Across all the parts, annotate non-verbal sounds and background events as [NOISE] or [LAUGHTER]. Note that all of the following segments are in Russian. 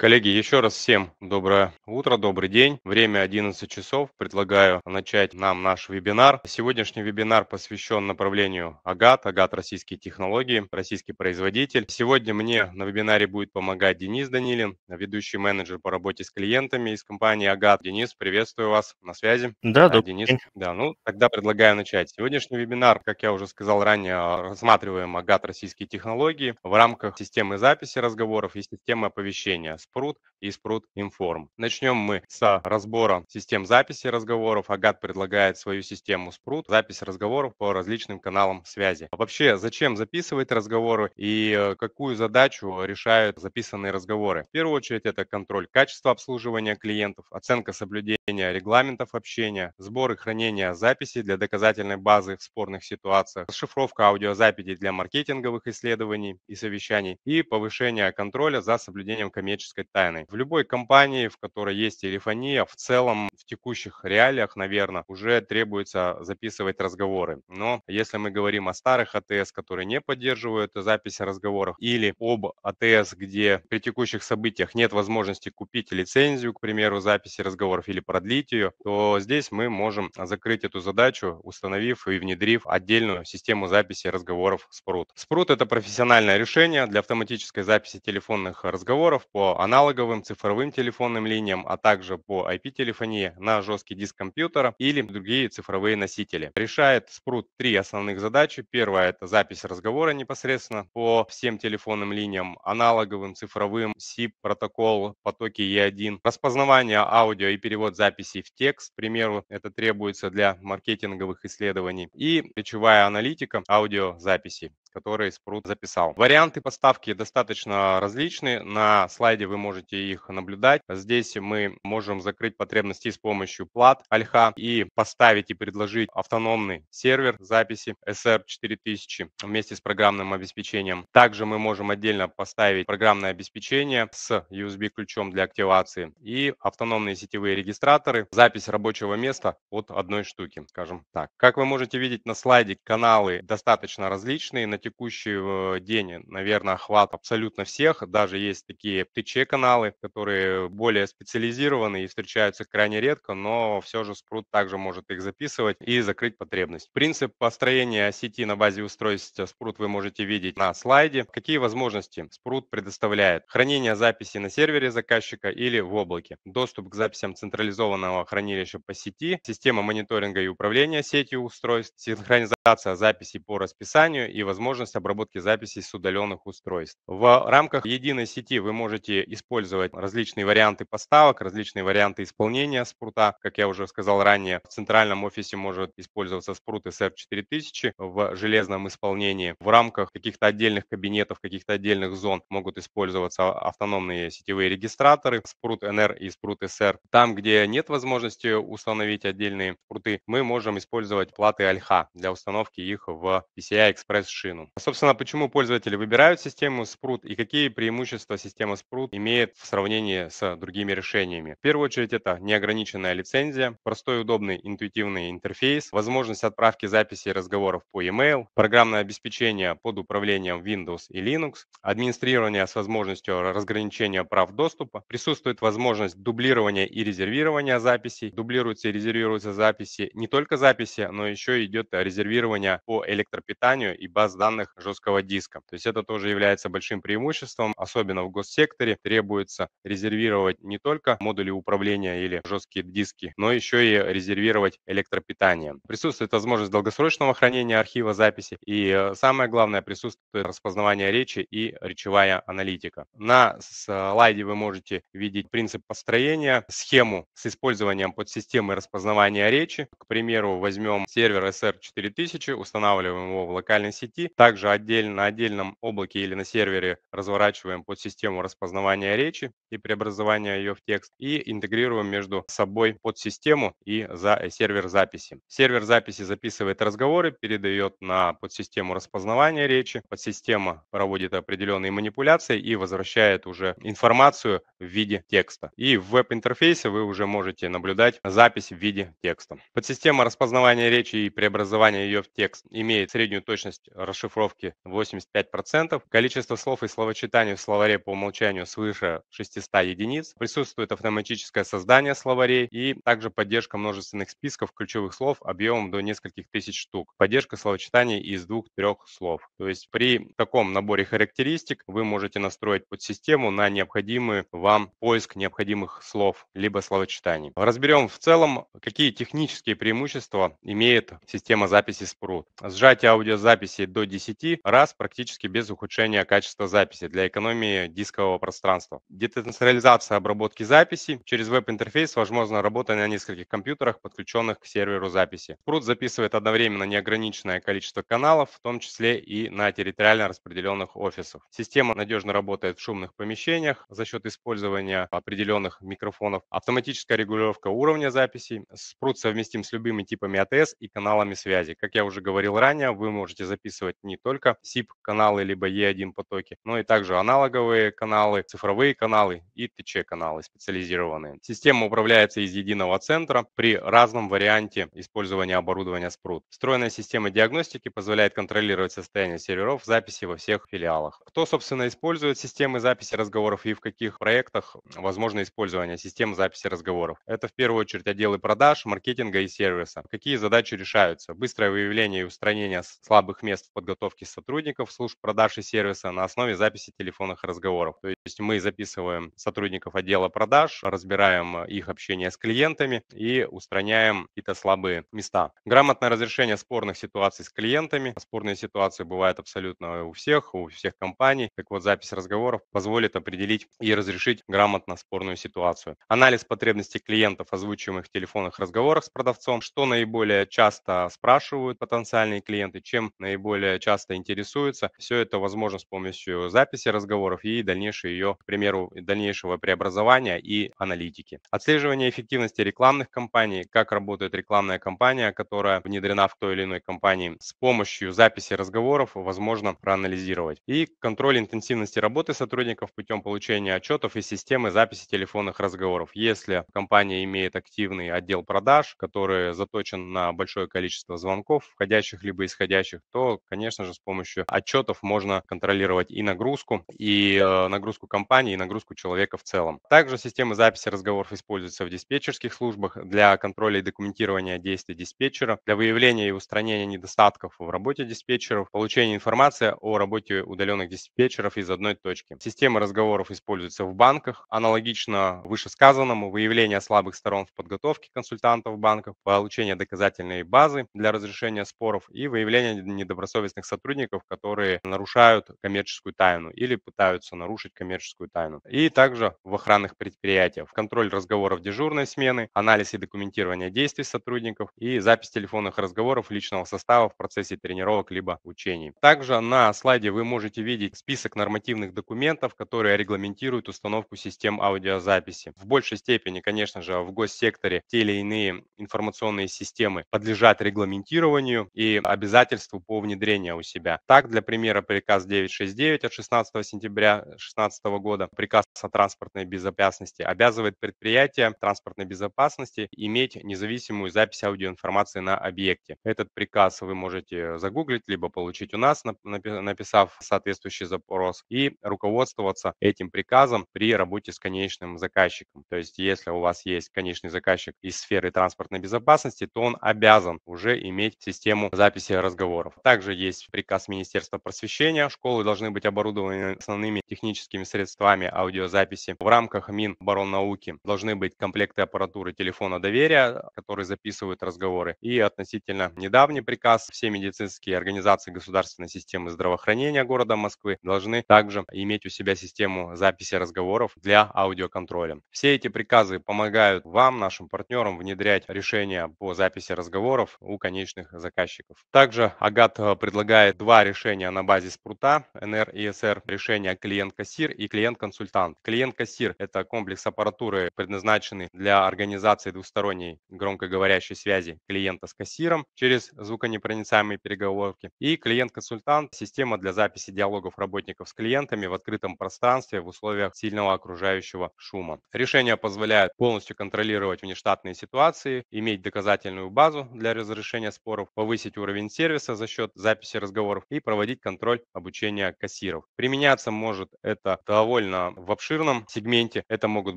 Коллеги, еще раз всем доброе утро, добрый день. Время 11 часов. Предлагаю начать нам наш вебинар. Сегодняшний вебинар посвящен направлению АГАТ, АГАТ российские технологии, российский производитель. Сегодня мне на вебинаре будет помогать Денис Данилин, ведущий менеджер по работе с клиентами из компании АГАТ. Денис, приветствую вас на связи. Да, да. Денис. Да, ну тогда предлагаю начать. Сегодняшний вебинар, как я уже сказал ранее, рассматриваем АГАТ российские технологии в рамках системы записи разговоров и системы оповещения. Sprut и Sprut Inform. Начнем мы с разбора систем записи разговоров. Агат предлагает свою систему Sprut запись разговоров по различным каналам связи. А вообще, зачем записывать разговоры и э, какую задачу решают записанные разговоры? В первую очередь, это контроль качества обслуживания клиентов, оценка соблюдения регламентов общения, сбор и хранение записей для доказательной базы в спорных ситуациях, расшифровка аудиозаписей для маркетинговых исследований и совещаний и повышение контроля за соблюдением коммерческой банковской тайной. В любой компании, в которой есть телефония, в целом в текущих реалиях, наверное, уже требуется записывать разговоры. Но если мы говорим о старых АТС, которые не поддерживают записи разговоров, или об АТС, где при текущих событиях нет возможности купить лицензию, к примеру, записи разговоров или продлить ее, то здесь мы можем закрыть эту задачу, установив и внедрив отдельную систему записи разговоров Спрут. Спрут это профессиональное решение для автоматической записи телефонных разговоров по анализу аналоговым цифровым телефонным линиям, а также по IP-телефонии на жесткий диск компьютера или другие цифровые носители. Решает Спрут три основных задачи. Первая – это запись разговора непосредственно по всем телефонным линиям, аналоговым, цифровым, SIP, протокол, потоки E1, распознавание аудио и перевод записей в текст, к примеру, это требуется для маркетинговых исследований, и речевая аналитика аудиозаписи которые Спрут записал. Варианты поставки достаточно различны. На слайде вы можете их наблюдать. Здесь мы можем закрыть потребности с помощью плат альха и поставить и предложить автономный сервер записи SR4000 вместе с программным обеспечением. Также мы можем отдельно поставить программное обеспечение с USB-ключом для активации и автономные сетевые регистраторы, запись рабочего места от одной штуки, скажем так. Как вы можете видеть на слайде, каналы достаточно различные. На текущий э, день, наверное, охват абсолютно всех. Даже есть такие птичьи-каналы, которые более специализированы и встречаются крайне редко, но все же спрут также может их записывать и закрыть потребность. Принцип построения сети на базе устройств спрут вы можете видеть на слайде. Какие возможности спрут предоставляет? Хранение записи на сервере заказчика или в облаке. Доступ к записям централизованного хранилища по сети, система мониторинга и управления сетью устройств, синхронизация записи по расписанию и возможность возможность обработки записей с удаленных устройств. В рамках единой сети вы можете использовать различные варианты поставок, различные варианты исполнения спрута. Как я уже сказал ранее, в центральном офисе может использоваться спрут SF4000 в железном исполнении. В рамках каких-то отдельных кабинетов, каких-то отдельных зон могут использоваться автономные сетевые регистраторы спрут NR и спрут SR. Там, где нет возможности установить отдельные спруты, мы можем использовать платы Альха для установки их в PCI Express шину систему. Собственно, почему пользователи выбирают систему Sprut и какие преимущества система Sprut имеет в сравнении с другими решениями. В первую очередь это неограниченная лицензия, простой, удобный, интуитивный интерфейс, возможность отправки записей разговоров по e-mail, программное обеспечение под управлением Windows и Linux, администрирование с возможностью разграничения прав доступа, присутствует возможность дублирования и резервирования записей, дублируются и резервируются записи, не только записи, но еще идет резервирование по электропитанию и баз данных данных жесткого диска. То есть это тоже является большим преимуществом, особенно в госсекторе требуется резервировать не только модули управления или жесткие диски, но еще и резервировать электропитание. Присутствует возможность долгосрочного хранения архива записи и э, самое главное присутствует распознавание речи и речевая аналитика. На э, слайде вы можете видеть принцип построения, схему с использованием подсистемы распознавания речи. К примеру, возьмем сервер SR4000, устанавливаем его в локальной сети, также отдельно на отдельном облаке или на сервере разворачиваем под систему распознавания речи и преобразования ее в текст и интегрируем между собой под систему и за э, сервер записи. Сервер записи записывает разговоры, передает на подсистему распознавания речи, подсистема проводит определенные манипуляции и возвращает уже информацию в виде текста. И в веб-интерфейсе вы уже можете наблюдать запись в виде текста. Подсистема распознавания речи и преобразования ее в текст имеет среднюю точность расшифровки расшифровки 85%, количество слов и словочитаний в словаре по умолчанию свыше 600 единиц, присутствует автоматическое создание словарей и также поддержка множественных списков ключевых слов объемом до нескольких тысяч штук, поддержка словочитаний из двух-трех слов. То есть при таком наборе характеристик вы можете настроить под систему на необходимый вам поиск необходимых слов либо словочитаний. Разберем в целом, какие технические преимущества имеет система записи Spru. Сжатие аудиозаписи до 10 10 раз практически без ухудшения качества записи для экономии дискового пространства. Децентрализация обработки записи. Через веб-интерфейс возможно работа на нескольких компьютерах, подключенных к серверу записи. Спрут записывает одновременно неограниченное количество каналов, в том числе и на территориально распределенных офисах. Система надежно работает в шумных помещениях за счет использования определенных микрофонов. Автоматическая регулировка уровня записи. Спрут совместим с любыми типами АТС и каналами связи. Как я уже говорил ранее, вы можете записывать не только SIP-каналы, либо E1 потоки, но и также аналоговые каналы, цифровые каналы и ТЧ-каналы специализированные. Система управляется из единого центра при разном варианте использования оборудования Sprut. Встроенная система диагностики позволяет контролировать состояние серверов записи во всех филиалах. Кто, собственно, использует системы записи разговоров и в каких проектах возможно использование систем записи разговоров? Это в первую очередь отделы продаж, маркетинга и сервиса. Какие задачи решаются? Быстрое выявление и устранение слабых мест в подготовке подготовки сотрудников служб продаж и сервиса на основе записи телефонных разговоров. То есть мы записываем сотрудников отдела продаж, разбираем э, их общение с клиентами и устраняем какие-то слабые места. Грамотное разрешение спорных ситуаций с клиентами. Спорные ситуации бывают абсолютно у всех, у всех компаний. Так вот, запись разговоров позволит определить и разрешить грамотно спорную ситуацию. Анализ потребностей клиентов, озвучиваемых в телефонных разговорах с продавцом, что наиболее часто спрашивают потенциальные клиенты, чем наиболее часто интересуется Все это возможно с помощью записи разговоров и дальнейшего ее, к примеру, дальнейшего преобразования и аналитики. Отслеживание эффективности рекламных кампаний, как работает рекламная кампания, которая внедрена в той или иной компании, с помощью записи разговоров возможно проанализировать. И контроль интенсивности работы сотрудников путем получения отчетов из системы записи телефонных разговоров. Если компания имеет активный отдел продаж, который заточен на большое количество звонков, входящих либо исходящих, то, конечно, конечно же, с помощью отчетов можно контролировать и нагрузку, и э, нагрузку компании, и нагрузку человека в целом. Также системы записи разговоров используются в диспетчерских службах для контроля и документирования действий диспетчера, для выявления и устранения недостатков в работе диспетчеров, получения информации о работе удаленных диспетчеров из одной точки. Системы разговоров используются в банках, аналогично вышесказанному, выявление слабых сторон в подготовке консультантов в банках, получение доказательной базы для разрешения споров и выявление недобросовестных офисных сотрудников, которые нарушают коммерческую тайну или пытаются нарушить коммерческую тайну. И также в охранных предприятиях. Контроль разговоров дежурной смены, анализ и документирование действий сотрудников и запись телефонных разговоров личного состава в процессе тренировок либо учений. Также на слайде вы можете видеть список нормативных документов, которые регламентируют установку систем аудиозаписи. В большей степени, конечно же, в госсекторе те или иные информационные системы подлежат регламентированию и обязательству по внедрению решения у себя. Так, для примера, приказ 969 от 16 сентября 2016 года, приказ о транспортной безопасности, обязывает предприятие транспортной безопасности иметь независимую запись аудиоинформации на объекте. Этот приказ вы можете загуглить, либо получить у нас, написав соответствующий запрос, и руководствоваться этим приказом при работе с конечным заказчиком. То есть, если у вас есть конечный заказчик из сферы транспортной безопасности, то он обязан уже иметь систему записи разговоров. Также есть есть приказ Министерства просвещения. Школы должны быть оборудованы основными техническими средствами аудиозаписи. В рамках Минобороннауки должны быть комплекты аппаратуры телефона доверия, которые записывают разговоры. И относительно недавний приказ все медицинские организации государственной системы здравоохранения города Москвы должны также иметь у себя систему записи разговоров для аудиоконтроля. Все эти приказы помогают вам, нашим партнерам, внедрять решения по записи разговоров у конечных заказчиков. Также Агат э, предлагает предлагает два решения на базе спрута NR и SR. Решение клиент-кассир и клиент-консультант. Клиент-кассир – это комплекс аппаратуры, предназначенный для организации двусторонней громкоговорящей связи клиента с кассиром через звуконепроницаемые переговорки. И клиент-консультант – система для записи диалогов работников с клиентами в открытом пространстве в условиях сильного окружающего шума. Решение позволяет полностью контролировать внештатные ситуации, иметь доказательную базу для разрешения споров, повысить уровень сервиса за счет записи разговоров и проводить контроль обучения кассиров. Применяться может это довольно в обширном сегменте. Это могут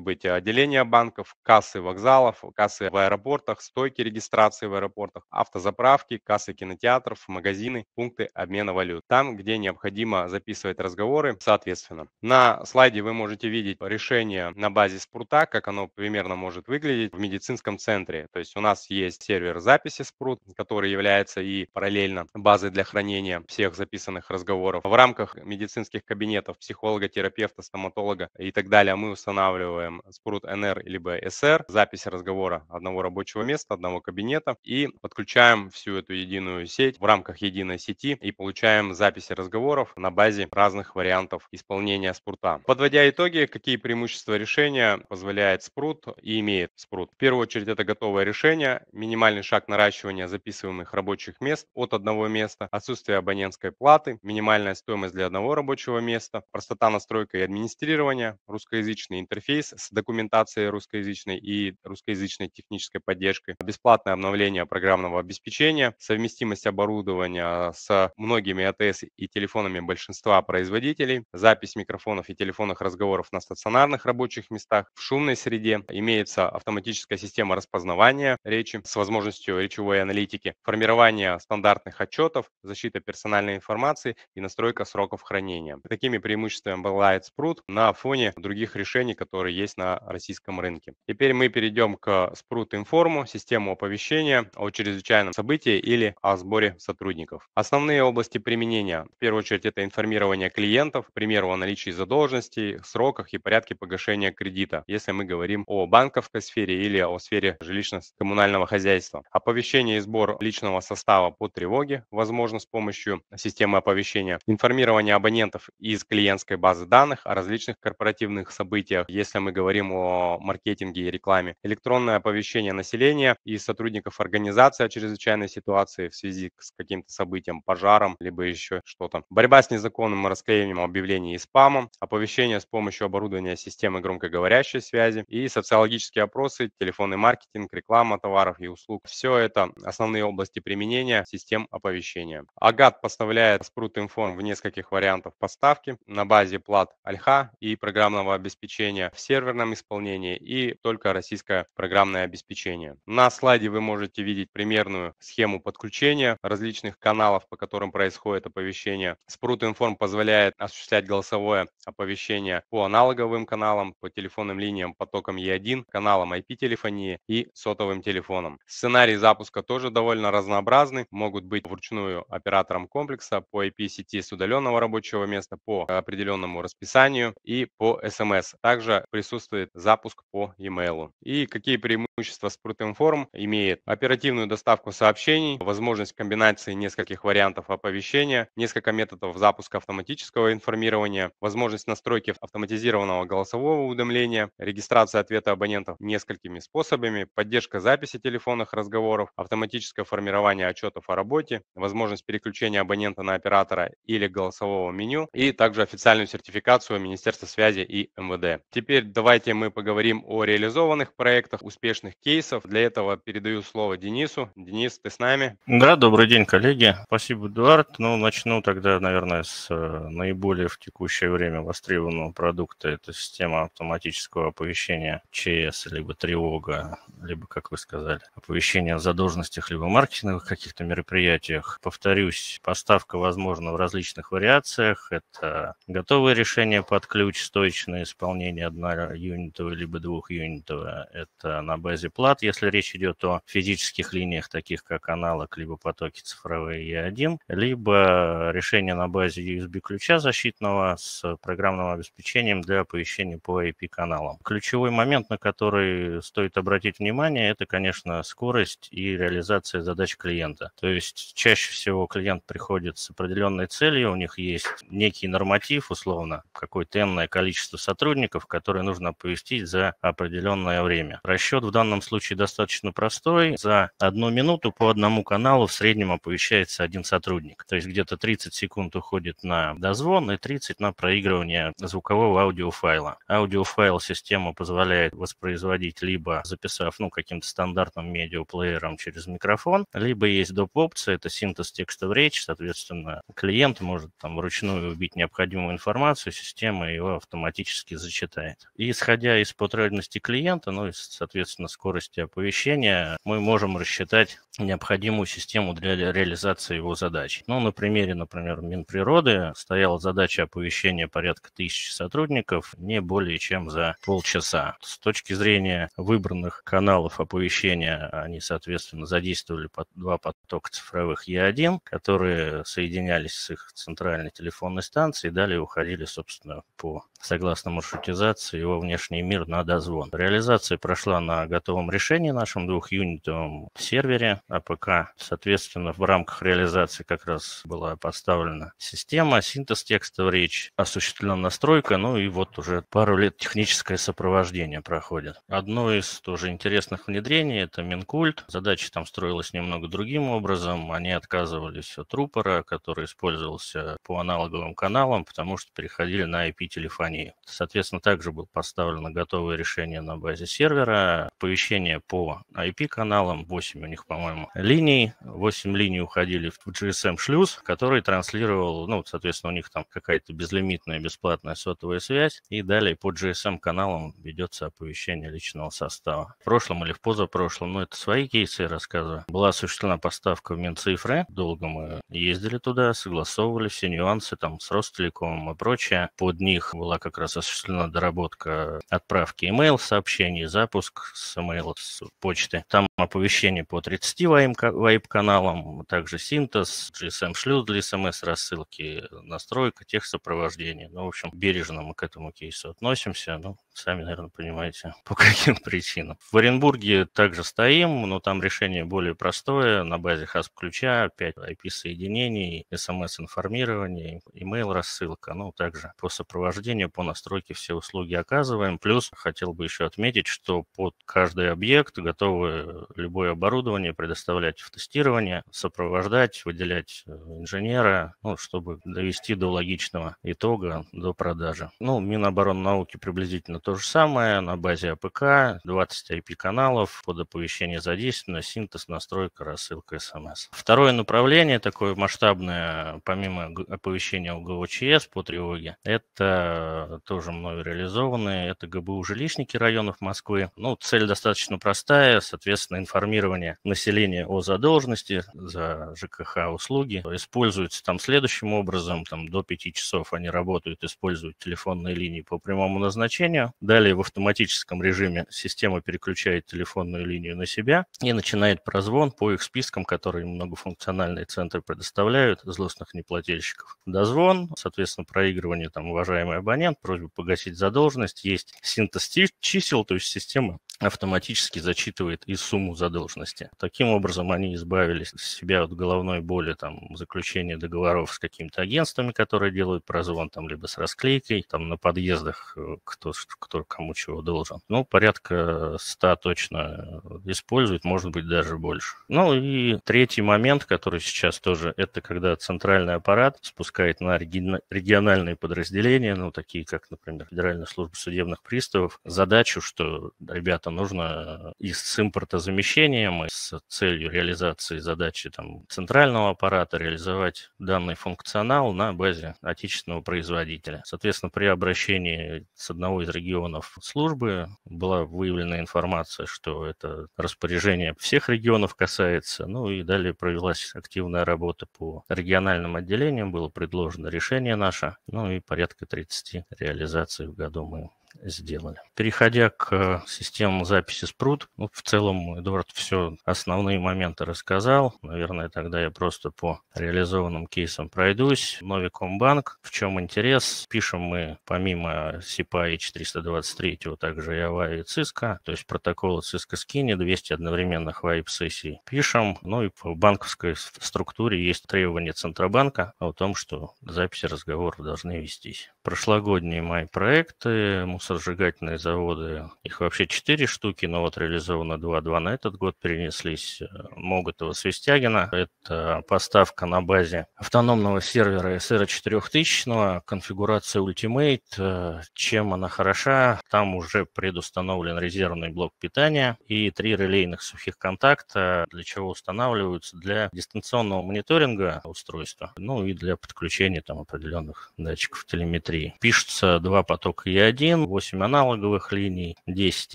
быть отделения банков, кассы вокзалов, кассы в аэропортах, стойки регистрации в аэропортах, автозаправки, кассы кинотеатров, магазины, пункты обмена валют. Там, где необходимо записывать разговоры, соответственно. На слайде вы можете видеть решение на базе спрута, как оно примерно может выглядеть в медицинском центре. То есть у нас есть сервер записи спрут, который является и параллельно базой для хранения хранения всех записанных разговоров. В рамках медицинских кабинетов психолога, терапевта, стоматолога и так далее мы устанавливаем спрут НР либо СР, запись разговора одного рабочего места, одного кабинета и подключаем всю эту единую сеть в рамках единой сети и получаем записи разговоров на базе разных вариантов исполнения спрута. Подводя итоги, какие преимущества решения позволяет спрут и имеет спрут? В первую очередь это готовое решение, минимальный шаг наращивания записываемых рабочих мест от одного места, отсутствие отсутствие абонентской платы, минимальная стоимость для одного рабочего места, простота настройки и администрирования, русскоязычный интерфейс с документацией русскоязычной и русскоязычной технической поддержкой, бесплатное обновление программного обеспечения, совместимость оборудования с многими АТС и телефонами большинства производителей, запись микрофонов и телефонных разговоров на стационарных рабочих местах, в шумной среде, имеется автоматическая система распознавания речи с возможностью речевой аналитики, формирование стандартных отчетов, защита защита персональной информации и настройка сроков хранения. Такими преимуществами обладает Sprout на фоне других решений, которые есть на российском рынке. Теперь мы перейдем к Sprout Inform, систему оповещения о чрезвычайном событии или о сборе сотрудников. Основные области применения. В первую очередь это информирование клиентов, к примеру, о наличии задолженности, сроках и порядке погашения кредита, если мы говорим о банковской сфере или о сфере жилищно-коммунального хозяйства. Оповещение и сбор личного состава по тревоге, возможно, с помощью системы оповещения, информирование абонентов из клиентской базы данных о различных корпоративных событиях, если мы говорим о маркетинге и рекламе, электронное оповещение населения и сотрудников организации о чрезвычайной ситуации в связи с каким-то событием, пожаром, либо еще что-то. Борьба с незаконным расклеиванием объявлений и спамом, оповещение с помощью оборудования системы громкоговорящей связи и социологические опросы, телефонный маркетинг, реклама товаров и услуг. Все это основные области применения систем оповещения. Агат поставляет Спрут Информ в нескольких вариантах поставки на базе плат Альха и программного обеспечения в серверном исполнении и только российское программное обеспечение. На слайде вы можете видеть примерную схему подключения различных каналов, по которым происходит оповещение. Спрут Информ позволяет осуществлять голосовое оповещение по аналоговым каналам, по телефонным линиям потоком E1, каналам IP-телефонии и сотовым телефонам. Сценарий запуска тоже довольно разнообразный, могут быть вручную операции оператором комплекса по IP-сети с удаленного рабочего места по определенному расписанию и по SMS. Также присутствует запуск по e-mail. И какие преимущества Sprut Inform имеет? Оперативную доставку сообщений, возможность комбинации нескольких вариантов оповещения, несколько методов запуска автоматического информирования, возможность настройки автоматизированного голосового уведомления, регистрация ответа абонентов несколькими способами, поддержка записи телефонных разговоров, автоматическое формирование отчетов о работе, возможность переключения переключение абонента на оператора или голосового меню, и также официальную сертификацию Министерства связи и МВД. Теперь давайте мы поговорим о реализованных проектах, успешных кейсов. Для этого передаю слово Денису. Денис, ты с нами? Да, добрый день, коллеги. Спасибо, Эдуард. Ну, начну тогда, наверное, с э, наиболее в текущее время востребованного продукта. Это система автоматического оповещения ЧС, либо тревога, либо, как вы сказали, оповещение о задолженностях, либо маркетинговых каких-то мероприятиях. Повторюсь, повторюсь, поставка возможна в различных вариациях. Это готовое решение под ключ, стоечное исполнение одноюнитовое либо двухюнитовое. Это на базе плат, если речь идет о физических линиях, таких как аналог, либо потоки цифровые E1, либо решение на базе USB-ключа защитного с программным обеспечением для оповещения по IP-каналам. Ключевой момент, на который стоит обратить внимание, это, конечно, скорость и реализация задач клиента. То есть чаще всего клиент приходит с определенной целью, у них есть некий норматив, условно, какое-то энное количество сотрудников, которые нужно оповестить за определенное время. Расчет в данном случае достаточно простой. За одну минуту по одному каналу в среднем оповещается один сотрудник. То есть где-то 30 секунд уходит на дозвон и 30 на проигрывание звукового аудиофайла. Аудиофайл система позволяет воспроизводить либо записав ну, каким-то стандартным медиаплеером через микрофон, либо есть доп. опция, это синтез текста текста в речь, соответственно, клиент может там вручную убить необходимую информацию, система его автоматически зачитает. И исходя из потребности клиента, ну и, соответственно, скорости оповещения, мы можем рассчитать необходимую систему для реализации его задач. Ну, на примере, например, Минприроды стояла задача оповещения порядка тысячи сотрудников не более чем за полчаса. С точки зрения выбранных каналов оповещения, они, соответственно, задействовали два потока цифровых Е1, которые соединялись с их центральной телефонной станцией, далее уходили, собственно, по согласно маршрутизации его внешний мир на дозвон. Реализация прошла на готовом решении нашем двухюнитовом сервере АПК. Соответственно, в рамках реализации как раз была поставлена система, синтез текста в речь, осуществлена настройка, ну и вот уже пару лет техническое сопровождение проходит. Одно из тоже интересных внедрений – это Минкульт. Задача там строилась немного другим образом. Они отказывались отказались от который использовался по аналоговым каналам, потому что переходили на ip телефонии. Соответственно, также было поставлено готовое решение на базе сервера, оповещение по IP-каналам, 8 у них, по-моему, линий. 8 линий уходили в GSM-шлюз, эм который транслировал, ну, соответственно, у них там какая-то безлимитная бесплатная сотовая связь, и далее по GSM-каналам эм ведется оповещение личного состава. В прошлом или в позапрошлом, ну, это свои кейсы я рассказываю, была осуществлена поставка в Минцифры, долгом мы ездили туда, согласовывали все нюансы там с ростелеком и прочее. Под них была как раз осуществлена доработка отправки email сообщений, запуск с email с почты. Там оповещение по 30 вайп-каналам, также синтез, GSM-шлюз для смс-рассылки, настройка, техсопровождение. Ну, в общем, бережно мы к этому кейсу относимся. Ну, сами, наверное, понимаете, [LAUGHS] по каким причинам. В Оренбурге также стоим, но там решение более простое. На базе HASP-ключа 5 IP IP соединений, смс-информирование, email рассылка, ну, также по сопровождению, по настройке все услуги оказываем. Плюс хотел бы еще отметить, что под каждый объект готовы любое оборудование предоставлять в тестирование, сопровождать, выделять э, инженера, ну, чтобы довести до логичного итога, до продажи. Ну, Минобороннауки приблизительно то же самое, на базе АПК, 20 IP-каналов, под оповещение задействовано, синтез, настройка, рассылка, смс. Второе направление оповещение такое масштабное, помимо оповещения УГОЧС по тревоге, это тоже мною реализованные, это ГБУ жилищники районов Москвы. Ну, цель достаточно простая, соответственно, информирование населения о задолженности за ЖКХ услуги. используется там следующим образом, там до пяти часов они работают, используют телефонные линии по прямому назначению. Далее в автоматическом режиме система переключает телефонную линию на себя и начинает прозвон по их спискам, которые многофункциональные центры центры предоставляют злостных неплательщиков. Дозвон, соответственно, проигрывание, там, уважаемый абонент, просьба погасить задолженность. Есть синтез чисел, то есть система автоматически зачитывает и сумму задолженности. Таким образом, они избавились себя от головной боли там, заключения договоров с какими-то агентствами, которые делают прозвон, там, либо с расклейкой, там, на подъездах, э, кто, кто кому чего должен. Ну, порядка 100 точно используют, может быть, даже больше. Ну, и третий момент, который сейчас сейчас тоже, это когда центральный аппарат спускает на региональные подразделения, ну, такие как, например, Федеральная служба судебных приставов, задачу, что, ребята, нужно э, и с импортозамещением, и с целью реализации задачи там, центрального аппарата реализовать данный функционал на базе отечественного производителя. Соответственно, при обращении с одного из регионов службы была выявлена информация, что это распоряжение всех регионов касается, ну и далее провелась активная основная работа по региональным отделениям, было предложено решение наше, ну и порядка 30 реализаций в году мы сделали. Переходя к э, системам записи спрут, ну, в целом Эдуард все основные моменты рассказал. Наверное, тогда я просто по реализованным кейсам пройдусь. Новикомбанк. В чем интерес? Пишем мы помимо SIPA H323 а также и AVA и Cisco, то есть протоколы Cisco Skinny, 200 одновременных вайп-сессий пишем. Ну и в банковской структуре есть требования Центробанка о том, что записи разговоров должны вестись. Прошлогодние мои проекты, сжигательные заводы, их вообще четыре штуки, но вот реализовано два, два на этот год перенеслись. Э, его Свистягина. Это поставка на базе автономного сервера SR 4000, конфигурация Ultimate. Э, чем она хороша? Там уже предустановлен резервный блок питания и три релейных сухих контакта, для чего устанавливаются для дистанционного мониторинга устройства, ну и для подключения там определенных датчиков телеметрии. Пишется два потока E1, 8 аналоговых линий, 10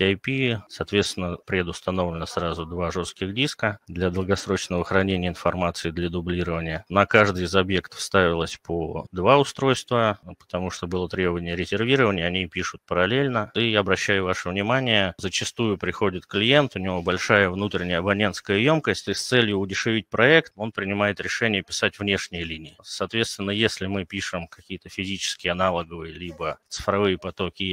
IP. Соответственно, предустановлено сразу два жестких диска для долгосрочного хранения информации для дублирования. На каждый из объектов ставилось по два устройства, потому что было требование резервирования, они пишут параллельно. И обращаю ваше внимание, зачастую приходит клиент, у него большая внутренняя абонентская емкость, и с целью удешевить проект он принимает решение писать внешние линии. Соответственно, если мы пишем какие-то физические аналоговые либо цифровые потоки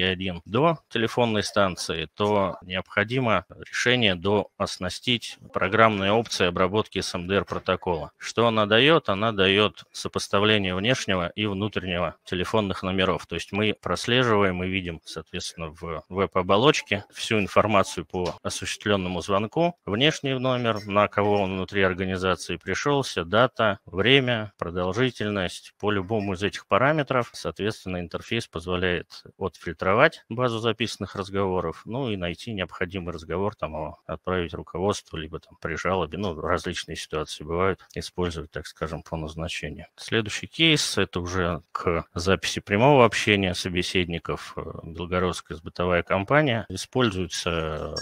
до телефонной станции, то необходимо решение до оснастить программные опции обработки СМДР протокола. Что она дает? Она дает сопоставление внешнего и внутреннего телефонных номеров. То есть мы прослеживаем и видим, соответственно, в веб-оболочке всю информацию по осуществленному звонку, внешний номер, на кого он внутри организации пришелся, дата, время, продолжительность. По любому из этих параметров, соответственно, интерфейс позволяет отфильтровать отозвать базу записанных разговоров, ну и найти необходимый разговор, там, отправить руководству, либо там при жалобе, ну, различные ситуации бывают, использовать, так скажем, по назначению. Следующий кейс – это уже к записи прямого общения собеседников. Э, Белгородская сбытовая компания. Используется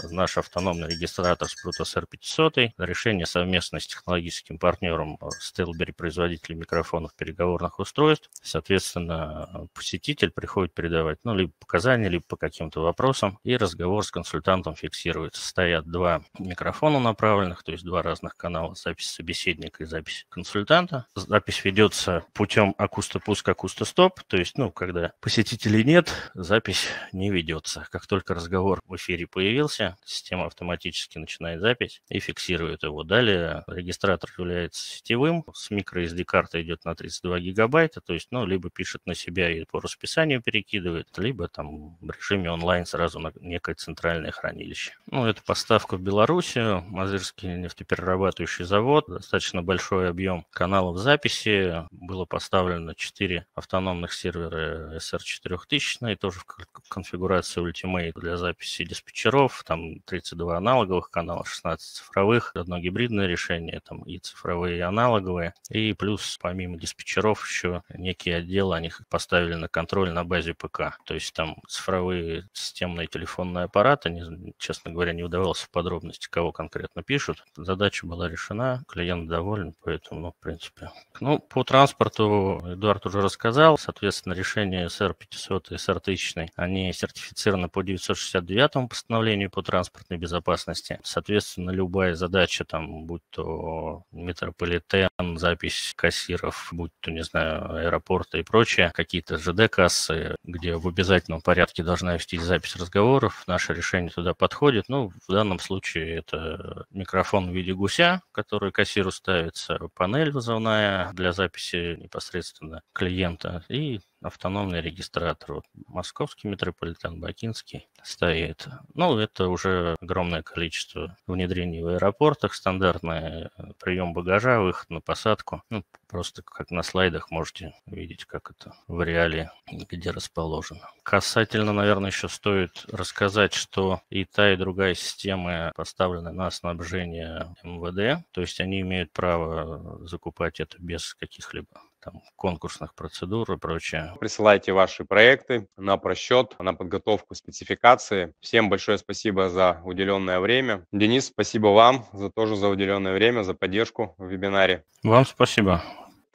э, наш автономный регистратор Sprutus R500 решение совместно с технологическим партнером Stelberry, э, производителем микрофонов переговорных устройств. Соответственно, посетитель приходит передавать, ну, либо показания, заранее, либо по каким-то вопросам, и разговор с консультантом фиксируется. Стоят два микрофона направленных, то есть два разных канала, запись собеседника и запись консультанта. Запись ведется путем акустопуск, акустостоп, то есть, ну, когда посетителей нет, запись не ведется. Как только разговор в эфире появился, система автоматически начинает запись и фиксирует его. Далее регистратор является сетевым, с микро SD карта идет на 32 гигабайта, то есть, ну, либо пишет на себя и по расписанию перекидывает, либо там в режиме онлайн сразу на некое центральное хранилище. Ну, это поставка в Белоруссию, Мазырский нефтеперерабатывающий завод, достаточно большой объем каналов записи. Было поставлено 4 автономных сервера SR4000, тоже в конфигурации Ultimate для записи диспетчеров, там 32 аналоговых канала, 16 цифровых, одно гибридное решение, там и цифровые, и аналоговые, и плюс помимо диспетчеров еще некие отделы, они поставили на контроль на базе ПК. То есть там цифровые системные телефонные аппараты. Не, честно говоря, не удавалось в подробности, кого конкретно пишут. Задача была решена, клиент доволен, поэтому, ну, в принципе. Ну, по транспорту Эдуард уже рассказал. Соответственно, решение СР-500 и СР-1000, они сертифицированы по 969 постановлению по транспортной безопасности. Соответственно, любая задача, там, будь то метрополитен, запись кассиров, будь то, не знаю, аэропорта и прочее, какие-то ЖД-кассы, где в обязательном порядке порядке должна вести запись разговоров. Наше решение туда подходит. Ну, в данном случае это микрофон в виде гуся, который кассиру ставится, панель вызовная для записи непосредственно клиента и автономный регистратор. Вот московский метрополитен, бакинский стоит. Ну, это уже огромное количество внедрений в аэропортах, стандартный э, прием багажа, выход на посадку. Ну, просто как на слайдах можете видеть, как это в реале, где расположено. Касательно, наверное, еще стоит рассказать, что и та, и другая системы поставлены на снабжение МВД, то есть они имеют право э, закупать это без каких-либо там, конкурсных процедур и прочее. Присылайте ваши проекты на просчет, на подготовку спецификации. Всем большое спасибо за уделенное время. Денис, спасибо вам за тоже за уделенное время, за поддержку в вебинаре. Вам спасибо.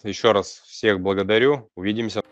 Еще раз всех благодарю. Увидимся.